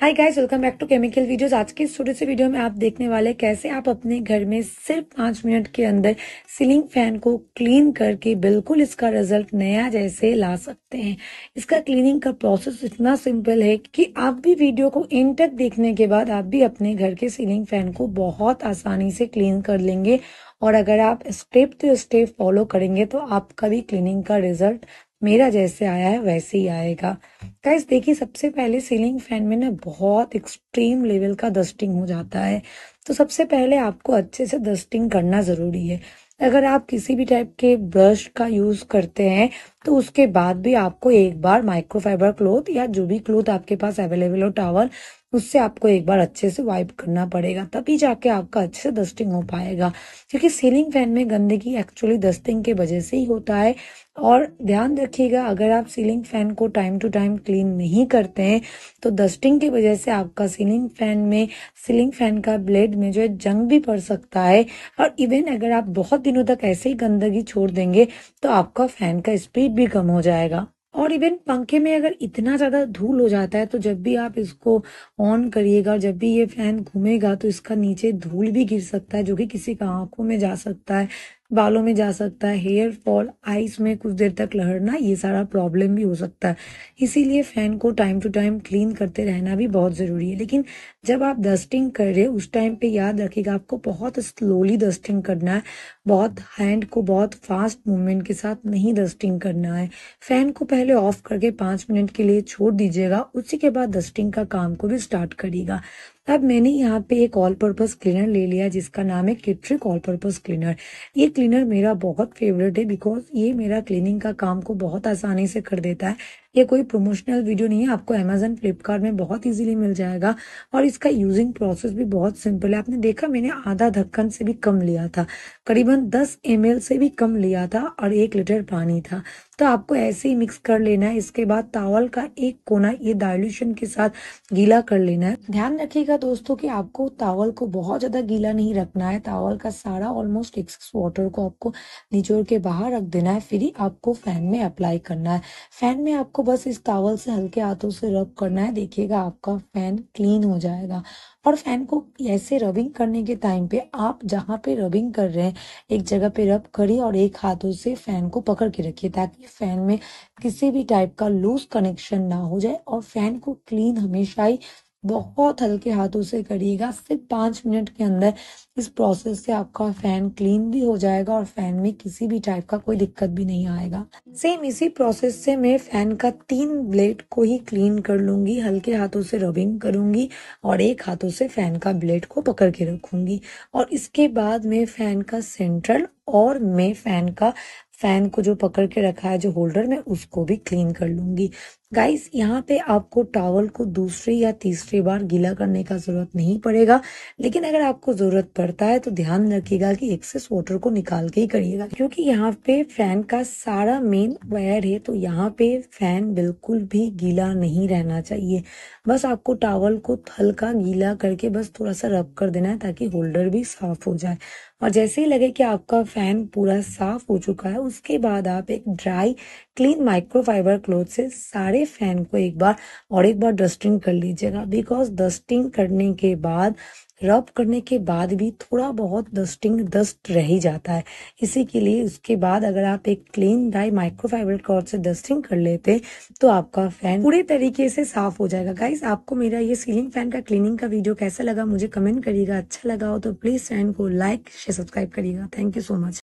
hi guys welcome back to chemical videos आज के इस छोटे से वीडियो में आप देखने वाले कैसे आप अपने घर में सिर्फ पांच मिनट के अंदर सीलिंग फैन को क्लीन करके बिल्कुल इसका रिजल्ट नया जैसे ला सकते हैं इसका क्लीनिंग का प्रोसेस इतना सिंपल है कि आप भी वीडियो को इन तक देखने के बाद आप भी अपने घर के सीलिंग फैन को बहुत आसानी से क्लीन कर लेंगे और अगर आप स्टेप टू स्टेप फॉलो करेंगे तो आपका भी क्लीनिंग का रिजल्ट मेरा जैसे आया है वैसे ही आएगा गाइस देखिए सबसे पहले सीलिंग फैन में ना बहुत एक्सट्रीम लेवल का डस्टिंग हो जाता है तो सबसे पहले आपको अच्छे से डस्टिंग करना ज़रूरी है अगर आप किसी भी टाइप के ब्रश का यूज़ करते हैं तो उसके बाद भी आपको एक बार माइक्रोफाइबर क्लोथ या जो भी क्लोथ आपके पास अवेलेबल हो टावर उससे आपको एक बार अच्छे से वाइप करना पड़ेगा तभी जाके आपका अच्छे से डस्टिंग हो पाएगा क्योंकि सीलिंग फैन में गंदगी एक्चुअली डस्टिंग के वजह से ही होता है और ध्यान रखिएगा अगर आप सीलिंग फैन को टाइम टू टाइम क्लीन नहीं करते हैं तो डस्टिंग की वजह से आपका सीलिंग फैन में सीलिंग फैन का ब्लेड में जो है जंग भी पड़ सकता है और इवन अगर आप बहुत दिनों तक ऐसे ही गंदगी छोड़ देंगे तो आपका फैन का स्पीड भी कम हो जाएगा और इवन पंखे में अगर इतना ज़्यादा धूल हो जाता है तो जब भी आप इसको ऑन करिएगा और जब भी ये फैन घूमेगा तो इसका नीचे धूल भी गिर सकता है जो कि किसी का आंखों में जा सकता है बालों में जा सकता है हेयर फॉल आइस में कुछ देर तक लहरना ये सारा प्रॉब्लम भी हो सकता है इसीलिए फैन को टाइम टू टाइम क्लीन करते रहना भी बहुत ज़रूरी है लेकिन जब आप डस्टिंग कर रहे उस टाइम पे याद रखिएगा आपको बहुत स्लोली डस्टिंग करना है बहुत हैंड को बहुत फास्ट मूवमेंट के साथ नहीं डस्टिंग करना है फैन को पहले ऑफ करके पांच मिनट के लिए छोड़ दीजिएगा उसी के बाद डस्टिंग का काम को भी स्टार्ट करिएगा अब मैंने यहाँ पे एक ऑल पर्पज क्लीनर ले लिया जिसका नाम है किट्रिक ऑल पर्पज क्लीनर ये क्लीनर मेरा बहुत फेवरेट है बिकॉज ये मेरा क्लीनिंग का काम को बहुत आसानी से कर देता है ये कोई प्रमोशनल वीडियो नहीं है आपको अमेजन फ्लिपकार्ट में बहुत इजीली मिल जाएगा और इसका यूजिंग प्रोसेस भी बहुत सिंपल है आपने देखा मैंने आधा ढक्कन से भी कम लिया था करीबन दस एम से भी कम लिया था और एक लीटर पानी था तो आपको ऐसे ही मिक्स कर लेना है इसके बाद तावल का एक कोना ये डायल्यूशन के साथ गीला कर लेना है ध्यान रखिएगा दोस्तों कि आपको तावल को बहुत ज्यादा गीला नहीं रखना है तावल का सारा ऑलमोस्ट एक्सेस वाटर को आपको निचोड़ के बाहर रख देना है फिर ही आपको फैन में अप्लाई करना है फैन में आपको बस इस टावल से हल्के हाथों से रब करना है देखिएगा आपका फैन क्लीन हो जाएगा और फैन को ऐसे रबिंग करने के टाइम पे आप जहाँ पे रबिंग कर रहे हैं एक जगह पे रब करिए और एक हाथों से फैन को पकड़ के रखिए ताकि फैन में किसी भी टाइप का लूज कनेक्शन ना हो जाए और फैन को क्लीन हमेशा ही बहुत हल्के हाथों से करिएगा सिर्फ पाँच मिनट के अंदर इस प्रोसेस से आपका फैन क्लीन भी हो जाएगा और फैन में किसी भी टाइप का कोई दिक्कत भी नहीं आएगा सेम इसी प्रोसेस से मैं फैन का तीन ब्लेड को ही क्लीन कर लूंगी हल्के हाथों से रबिंग करूंगी और एक हाथों से फैन का ब्लेड को पकड़ के रखूंगी और इसके बाद मैं फैन का सेंट्रल और मैं फैन का फैन को जो पकड़ के रखा है जो होल्डर में उसको भी क्लीन कर लूंगी गाइस यहाँ पे आपको टॉवल को दूसरी या तीसरी बार गीला करने का ज़रूरत नहीं पड़ेगा लेकिन अगर आपको ज़रूरत पड़ता है तो ध्यान रखिएगा कि एक्सेस वाटर को निकाल के ही करिएगा क्योंकि यहाँ पे फैन का सारा मेन वायर है तो यहाँ पे फैन बिल्कुल भी गीला नहीं रहना चाहिए बस आपको टॉवल को हल्का गीला करके बस थोड़ा सा रब कर देना है ताकि होल्डर भी साफ हो जाए और जैसे ही लगे कि आपका फैन पूरा साफ हो चुका है उसके बाद आप एक ड्राई क्लीन माइक्रोफाइबर क्लोथ से सारे सारे फैन को एक बार और एक बार डस्टिंग कर लीजिएगा बिकॉज डस्टिंग करने के बाद रब करने के बाद भी थोड़ा बहुत डस्टिंग डस्ट रह जाता है इसी के लिए उसके बाद अगर आप एक क्लीन ड्राई माइक्रोफाइबर कॉर्ड से डस्टिंग कर लेते तो आपका फैन पूरे तरीके से साफ हो जाएगा गाइस आपको मेरा ये सीलिंग फैन का क्लीनिंग का वीडियो कैसा लगा मुझे कमेंट करिएगा अच्छा लगा हो तो प्लीज फैन को लाइक शेयर सब्सक्राइब करिएगा थैंक यू सो मच